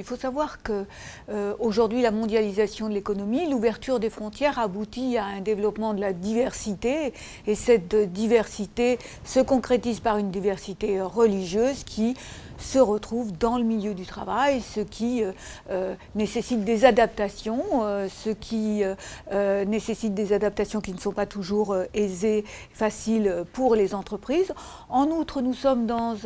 Il faut savoir qu'aujourd'hui, euh, la mondialisation de l'économie, l'ouverture des frontières aboutit à un développement de la diversité et cette diversité se concrétise par une diversité religieuse qui se retrouvent dans le milieu du travail, ce qui euh, euh, nécessite des adaptations, euh, ce qui nécessite des adaptations qui ne sont pas toujours aisées, faciles pour les entreprises. En outre, nous sommes dans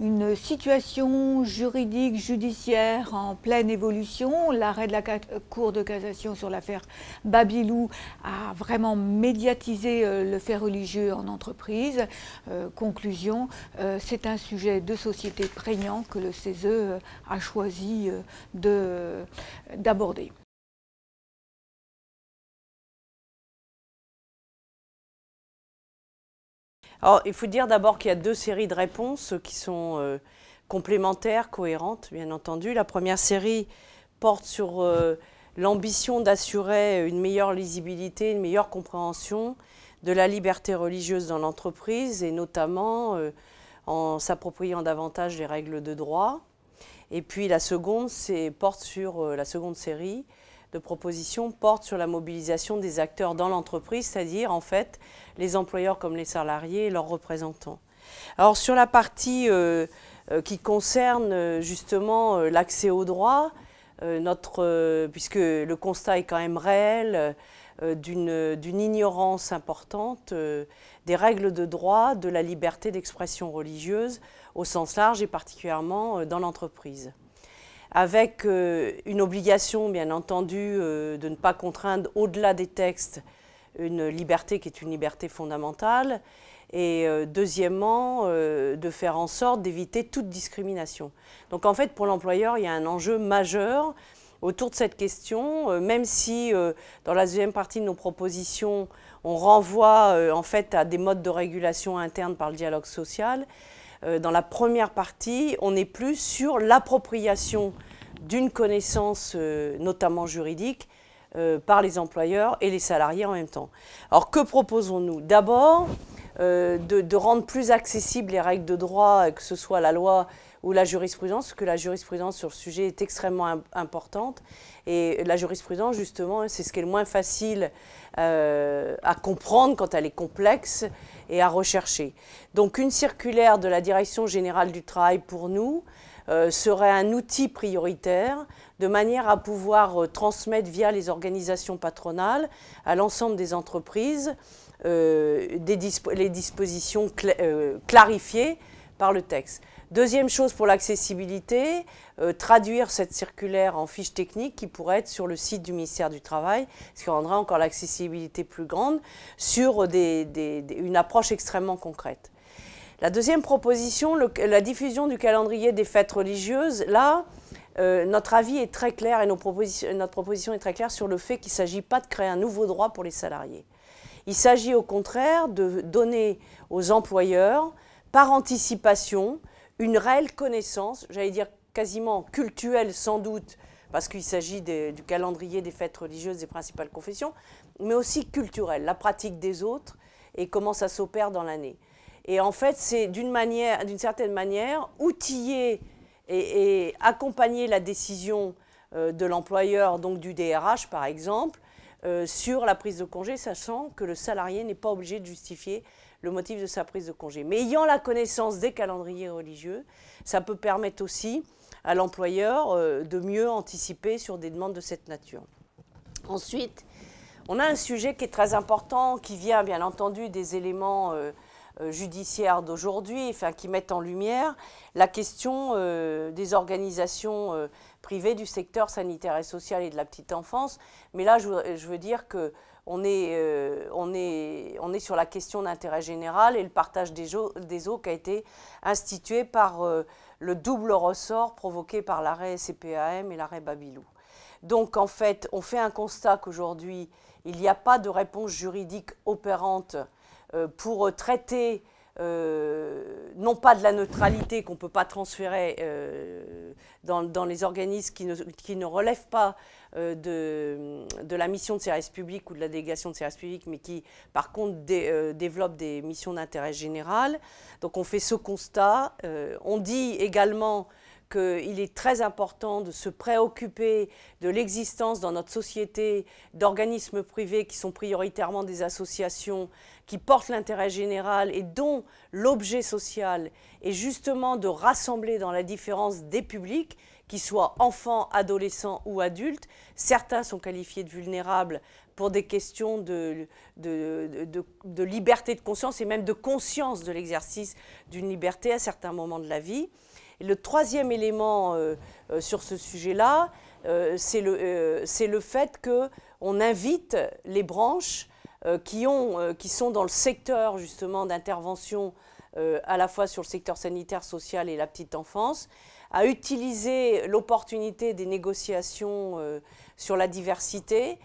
une situation juridique, judiciaire en pleine évolution. L'arrêt de la Cour de cassation sur l'affaire Babilou a vraiment médiatisé le fait religieux en entreprise. conclusion, c'est un sujet de société prégnant que le CESE euh, a choisi euh, d'aborder. il faut dire d'abord qu'il y a deux séries de réponses qui sont euh, complémentaires, cohérentes, bien entendu. La première série porte sur l'ambition d'assurer une meilleure lisibilité, une meilleure compréhension de la liberté religieuse dans l'entreprise et notamment en s'appropriant davantage les règles de droit. Et puis la seconde, porte sur euh, la seconde série de propositions porte sur la mobilisation des acteurs dans l'entreprise, c'est-à-dire en fait les employeurs comme les salariés et leurs représentants. Alors sur la partie euh, euh, qui concerne justement l'accès au droit, notre, puisque le constat est quand même réel d'une ignorance importante des règles de droit de la liberté d'expression religieuse au sens large et particulièrement euh, dans l'entreprise. Avec euh, une obligation, bien entendu, euh, de ne pas contraindre au-delà des textes une liberté qui est une liberté fondamentale, et deuxièmement, de faire en sorte d'éviter toute discrimination. Donc en fait, pour l'employeur, il y a un enjeu majeur autour de cette question, euh, même si euh, dans la deuxième partie de nos propositions, on renvoie euh, en fait à des modes de régulation interne par le dialogue social, dans la première partie, on est plus sur l'appropriation d'une connaissance, notamment juridique, par les employeurs et les salariés en même temps. Alors que proposons-nous D'abord, de, de, rendre plus accessibles les règles de droit, que ce soit la loi ou la jurisprudence, que la jurisprudence sur le sujet est extrêmement importante. Et la jurisprudence, justement, c'est ce qui est le moins facile euh, à comprendre quand elle est complexe et à rechercher. Donc une circulaire de la Direction générale du travail pour nous euh, serait un outil prioritaire de manière à pouvoir euh, transmettre via les organisations patronales à l'ensemble des entreprises les dispositions clarifiées par le texte. Deuxième chose pour l'accessibilité, euh, traduire cette circulaire en fiche technique qui pourrait être sur le site du ministère du Travail, ce qui rendra encore l'accessibilité plus grande sur une approche extrêmement concrète. La deuxième proposition, la diffusion du calendrier des fêtes religieuses, là, euh, notre avis est très clair et notre proposition est très claire sur le fait qu'il ne s'agit pas de créer un nouveau droit pour les salariés. Il s'agit au contraire de donner aux employeurs, par anticipation, une réelle connaissance, j'allais dire quasiment culturelle sans doute, parce qu'il s'agit du calendrier des fêtes religieuses des principales confessions, mais aussi culturelle, la pratique des autres et comment ça s'opère dans l'année. Et en fait, c'est d'une certaine manière, outiller et, accompagner la décision euh, de l'employeur, donc du DRH par exemple, euh, sur la prise de congé, sachant que le salarié n'est pas obligé de justifier le motif de sa prise de congé. Mais ayant la connaissance des calendriers religieux, ça peut permettre aussi à l'employeur euh, de mieux anticiper sur des demandes de cette nature. Ensuite, on a un sujet qui est très important, qui vient bien entendu des éléments euh, euh, judiciaires d'aujourd'hui, enfin, qui mettent en lumière la question des organisations privées du secteur sanitaire et social et de la petite enfance. Mais là, je veux dire que on est, euh, on, est, on est, sur la question d'intérêt général et le partage des, eaux, des eaux qui a été institué par euh, le double ressort provoqué par l'arrêt CPAM et l'arrêt Babilou. Donc en fait, on fait un constat qu'aujourd'hui, il n'y a pas de réponse juridique opérante euh, pour traiter euh, non pas de la neutralité qu'on ne peut pas transférer euh, dans, les organismes qui ne, qui ne relèvent pas euh, de, de, la mission de service public ou de la délégation de service public, mais qui par contre développent des missions d'intérêt général. Donc on fait ce constat. on dit également qu'il est très important de se préoccuper de l'existence dans notre société d'organismes privés qui sont prioritairement des associations, qui portent l'intérêt général et dont l'objet social est justement de rassembler dans la différence des publics, qu'ils soient enfants, adolescents ou adultes. Certains sont qualifiés de vulnérables pour des questions de, de liberté de conscience et même de conscience de l'exercice d'une liberté à certains moments de la vie le troisième élément euh, euh, sur ce sujet-là, euh, c'est le, fait qu'on invite les branches qui, qui, sont dans le secteur justement d'intervention à la fois sur le secteur sanitaire, social et la petite enfance, à utiliser l'opportunité des négociations sur la diversité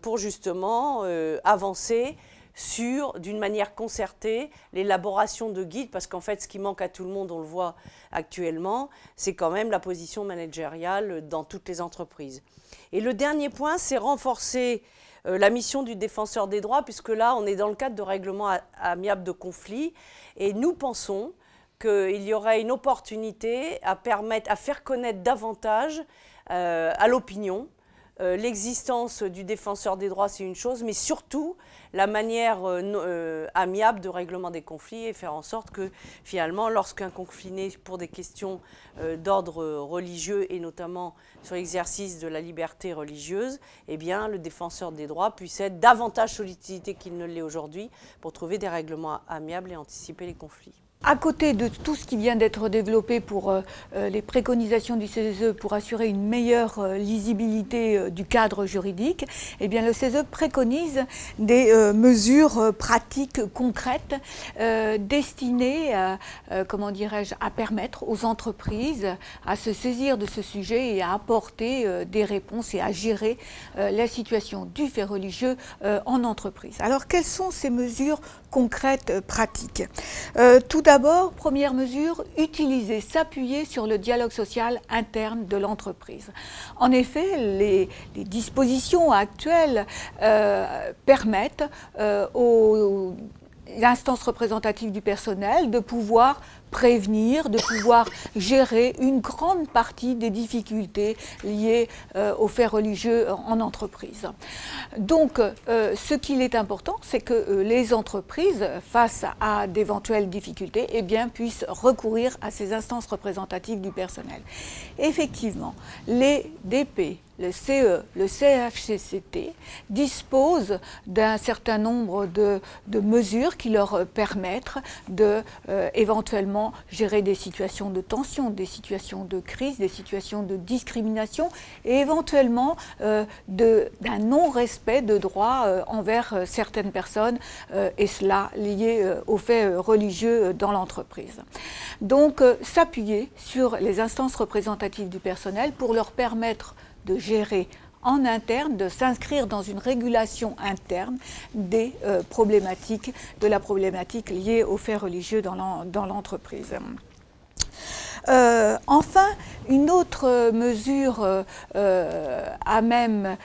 pour justement avancer sur, d'une manière concertée, l'élaboration de guides, parce qu'en fait, ce qui manque à tout le monde, on le voit actuellement, c'est quand même la position managériale dans toutes les entreprises. Et le dernier point, c'est renforcer euh, la mission du défenseur des droits, puisque là, on est dans le cadre de règlement amiables de conflit, et nous pensons qu'il y aurait une opportunité à permettre, à faire connaître davantage euh, à l'opinion euh, l'existence du défenseur des droits, c'est une chose, mais surtout la manière euh, euh, amiable de règlement des conflits et faire en sorte que finalement, lorsqu'un conflit naît pour des questions d'ordre religieux et notamment sur l'exercice de la liberté religieuse, eh bien, le défenseur des droits puisse être davantage sollicité qu'il ne l'est aujourd'hui pour trouver des règlements amiables et anticiper les conflits. À côté de tout ce qui vient d'être développé pour euh, euh, les préconisations du CESE pour assurer une meilleure euh, lisibilité du cadre juridique, eh bien, le CESE préconise des mesures pratiques concrètes destinées à, comment à permettre aux entreprises à se saisir de ce sujet et à apporter des réponses et à gérer la situation du fait religieux en entreprise. Alors, quelles sont ces mesures concrètes, pratiques d'abord, première mesure, utiliser, s'appuyer sur le dialogue social interne de l'entreprise. En effet, les, dispositions actuelles euh, permettent euh, aux, instances représentatives du personnel de pouvoir prévenir, de pouvoir gérer une grande partie des difficultés liées euh, aux faits religieux en entreprise. Donc, euh, ce qu'il est important, c'est que euh, les entreprises, face à d'éventuelles difficultés, eh bien, puissent recourir à ces instances représentatives du personnel. Effectivement, les DP, le CE, le CHCCT disposent d'un certain nombre de, de, mesures qui leur permettent de éventuellement gérer des situations de tension, des situations de crise, des situations de discrimination et éventuellement euh, d'un non-respect de droits euh, envers euh, certaines personnes et cela lié aux faits religieux dans l'entreprise. Donc s'appuyer sur les instances représentatives du personnel pour leur permettre de gérer en interne, de s'inscrire dans une régulation interne des euh, problématiques, de la problématique liée aux faits religieux dans l'entreprise. Euh, enfin, une autre mesure euh, à même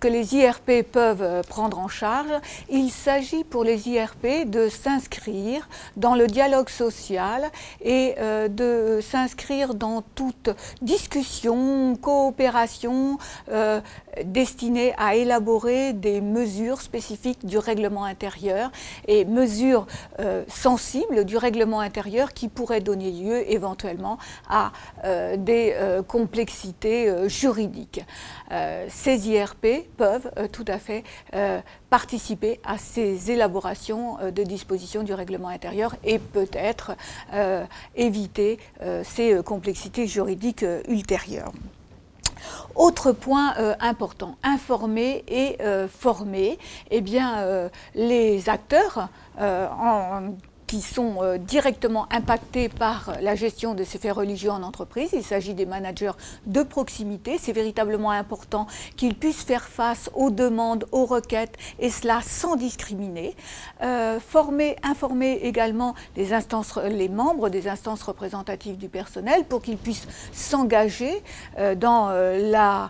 que les IRP peuvent euh, prendre en charge, il s'agit pour les IRP de s'inscrire dans le dialogue social et euh, de s'inscrire dans toute discussion, coopération euh, destinée à élaborer des mesures spécifiques du règlement intérieur et mesures sensibles du règlement intérieur qui pourraient donner lieu éventuellement à des complexités juridiques. ces IRP peuvent euh, tout à fait euh, participer à ces élaborations euh, de dispositions du règlement intérieur et peut-être éviter ces complexités juridiques ultérieures. Autre point important, informer et former eh bien, les acteurs en sont euh, directement impactés par la gestion de ces faits religieux en entreprise. Il s'agit des managers de proximité. C'est véritablement important qu'ils puissent faire face aux demandes, aux requêtes, et cela sans discriminer. Euh, former, informer également les, membres des instances représentatives du personnel pour qu'ils puissent s'engager euh, dans la,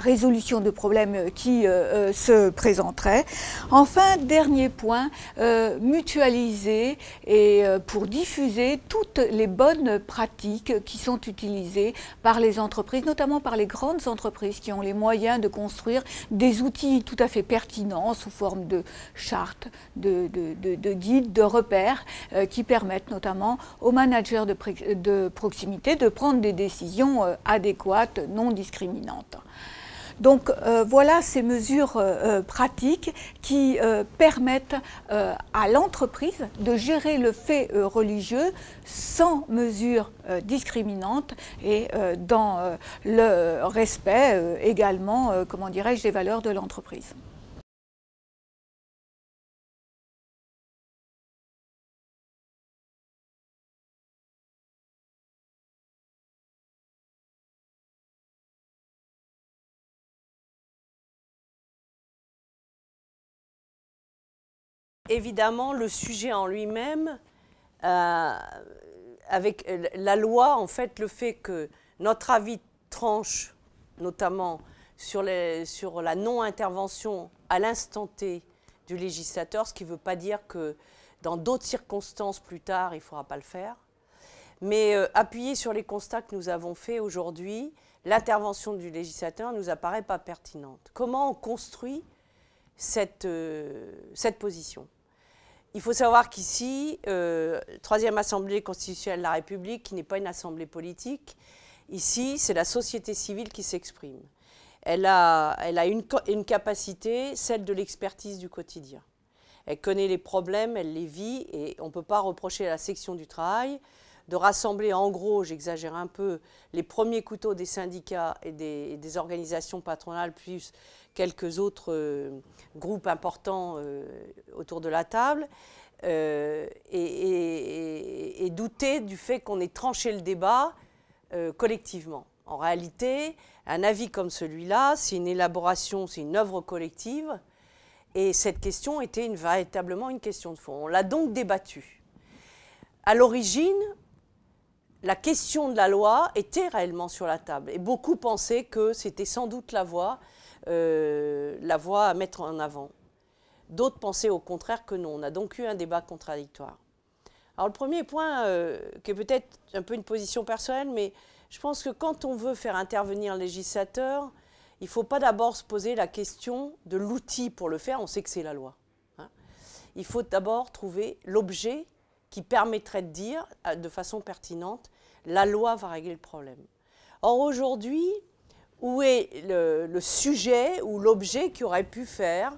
résolution de problèmes qui se présenteraient. Enfin, dernier point, mutualiser mutualiser et euh, pour diffuser toutes les bonnes pratiques qui sont utilisées par les entreprises, notamment par les grandes entreprises qui ont les moyens de construire des outils tout à fait pertinents sous forme de chartes, de, guides, de repères euh, qui permettent notamment aux managers de, proximité de prendre des décisions euh, adéquates, non discriminantes. Donc euh, voilà ces mesures euh, euh, pratiques qui permettent à l'entreprise de gérer le fait religieux sans mesures discriminantes et dans le respect également, comment dirais-je, des valeurs de l'entreprise. évidemment, le sujet en lui-même, euh, avec la loi, en fait, le fait que notre avis tranche, notamment sur, la non-intervention à l'instant T du législateur, ce qui ne veut pas dire que dans d'autres circonstances plus tard, il ne faudra pas le faire. Mais appuyé euh, appuyer sur les constats que nous avons faits aujourd'hui, l'intervention du législateur ne nous apparaît pas pertinente. Comment on construit cette euh, position il faut savoir qu'ici, euh, troisième assemblée constitutionnelle de la République, qui n'est pas une assemblée politique, ici, c'est la société civile qui s'exprime. Elle a, une, une capacité, celle de l'expertise du quotidien. Elle connaît les problèmes, elle les vit, et on ne peut pas reprocher à la section du travail de rassembler, en gros, j'exagère un peu, les premiers couteaux des syndicats et des, organisations patronales, plus quelques autres euh, groupes importants euh, autour de la table, euh, et, douter du fait qu'on ait tranché le débat collectivement. En réalité, un avis comme celui-là, c'est une élaboration, c'est une œuvre collective, et cette question était véritablement une question de fond. On l'a donc débattue. À l'origine, la question de la loi était réellement sur la table. Et beaucoup pensaient que c'était sans doute la voie, euh, la voie à mettre en avant. D'autres pensaient au contraire que non. On a donc eu un débat contradictoire. Alors le premier point, euh, qui est peut-être un peu une position personnelle, mais je pense que quand on veut faire intervenir le législateur, il ne faut pas d'abord se poser la question de l'outil pour le faire. On sait que c'est la loi. Hein. Il faut d'abord trouver l'objet qui permettrait de dire euh, de façon pertinente la loi va régler le problème. Or aujourd'hui, où est le, sujet ou l'objet qui aurait pu faire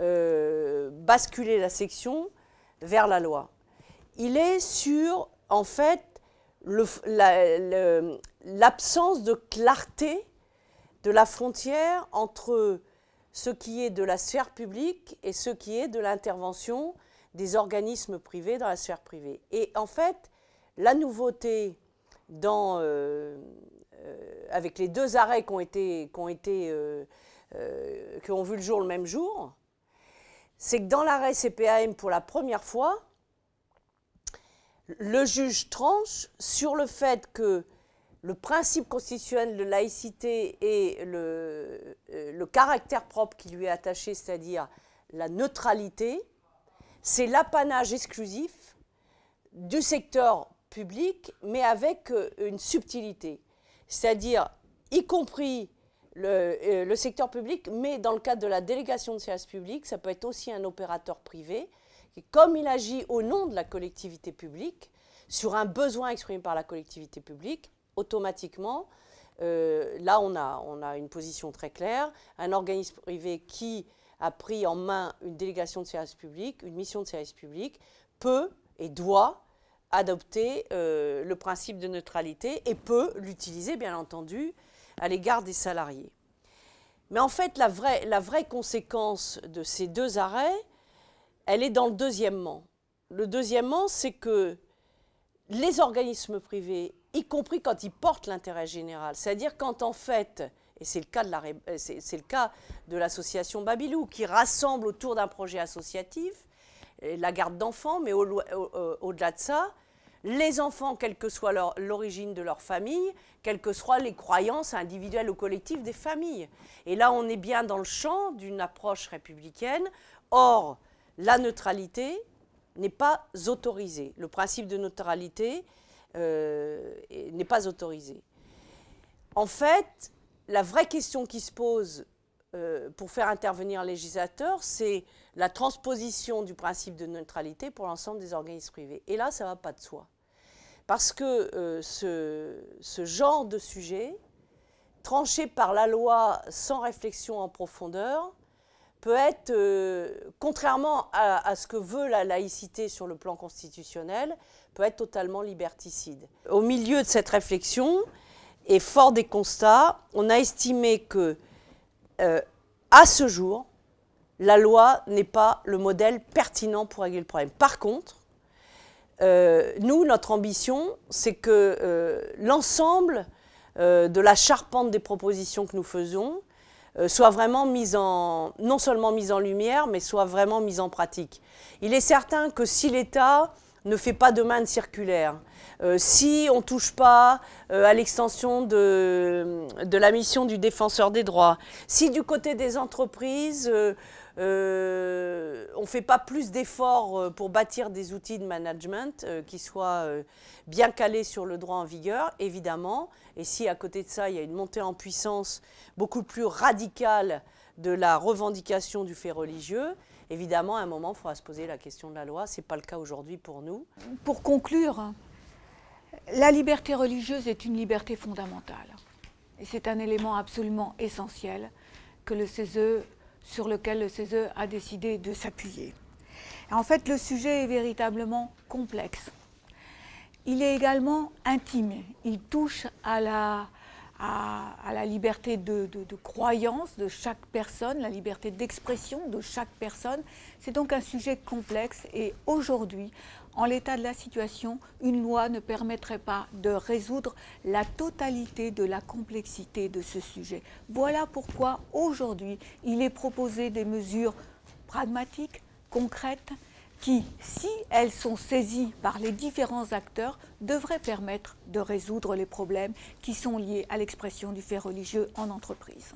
euh, basculer la section vers la loi Il est sur, en fait, l'absence de clarté de la frontière entre ce qui est de la sphère publique et ce qui est de l'intervention des organismes privés dans la sphère privée. Et en fait, la nouveauté euh, euh, avec les deux arrêts qui ont, été, qui ont, été, euh, vu le jour le même jour, c'est que dans l'arrêt CPAM, pour la première fois, le juge tranche sur le fait que le principe constitutionnel de laïcité et le caractère propre qui lui est attaché, c'est-à-dire la neutralité, c'est l'apanage exclusif du secteur public, mais avec euh, une subtilité. C'est-à-dire, y compris euh, le, secteur public, mais dans le cadre de la délégation de services public, ça peut être aussi un opérateur privé, qui, comme il agit au nom de la collectivité publique, sur un besoin exprimé par la collectivité publique, automatiquement, euh, là on a, on a, une position très claire, un organisme privé qui a pris en main une délégation de service public, une mission de service public, peut et doit adopter euh, le principe de neutralité et peut l'utiliser, bien entendu, à l'égard des salariés. Mais en fait, la vraie, la vraie conséquence de ces deux arrêts, elle est dans le deuxièmement. Le deuxièmement, c'est que les organismes privés, y compris quand ils portent l'intérêt général, c'est-à-dire quand en fait et euh, c'est le cas de l'association Babilou, qui rassemble autour d'un projet associatif la garde d'enfants, mais au, euh, delà de ça, les enfants, quelle que soit l'origine de leur famille, quelles que soient les croyances individuelles ou collectives des familles. Et là, on est bien dans le champ d'une approche républicaine. Or, la neutralité n'est pas autorisée. Le principe de neutralité euh, n'est pas autorisé. En fait, la vraie question qui se pose euh, pour faire intervenir le législateur, c'est la transposition du principe de neutralité pour l'ensemble des organismes privés. Et là, ça ne va pas de soi. Parce que euh, ce, genre de sujet, tranché par la loi sans réflexion en profondeur, peut être, euh, contrairement à, à, ce que veut la laïcité sur le plan constitutionnel, peut être totalement liberticide. Au milieu de cette réflexion, et fort des constats, on a estimé que, euh, à ce jour, la loi n'est pas le modèle pertinent pour régler le problème. Par contre, euh, nous, notre ambition, c'est que euh, l'ensemble de la charpente des propositions que nous faisons soit vraiment mise en, non seulement mise en lumière, mais soit vraiment mise en pratique. Il est certain que si l'État ne fait pas de manne circulaire. Euh, si on ne touche pas euh, à l'extension de, la mission du défenseur des droits, si du côté des entreprises, euh, on ne fait pas plus d'efforts pour bâtir des outils de management qui soient bien calés sur le droit en vigueur, évidemment, et si à côté de ça, il y a une montée en puissance beaucoup plus radicale de la revendication du fait religieux, évidemment, à un moment, il faudra se poser la question de la loi. Ce n'est pas le cas aujourd'hui pour nous. Pour conclure, la liberté religieuse est une liberté fondamentale. Et c'est un élément absolument essentiel que le CESE, sur lequel le CESE a décidé de s'appuyer. En fait, le sujet est véritablement complexe. Il est également intime. Il touche à la à, la liberté de, croyance de chaque personne, la liberté d'expression de chaque personne. C'est donc un sujet complexe et aujourd'hui, en l'état de la situation, une loi ne permettrait pas de résoudre la totalité de la complexité de ce sujet. Voilà pourquoi aujourd'hui, il est proposé des mesures pragmatiques, concrètes, qui, si elles sont saisies par les différents acteurs, devraient permettre de résoudre les problèmes qui sont liés à l'expression du fait religieux en entreprise.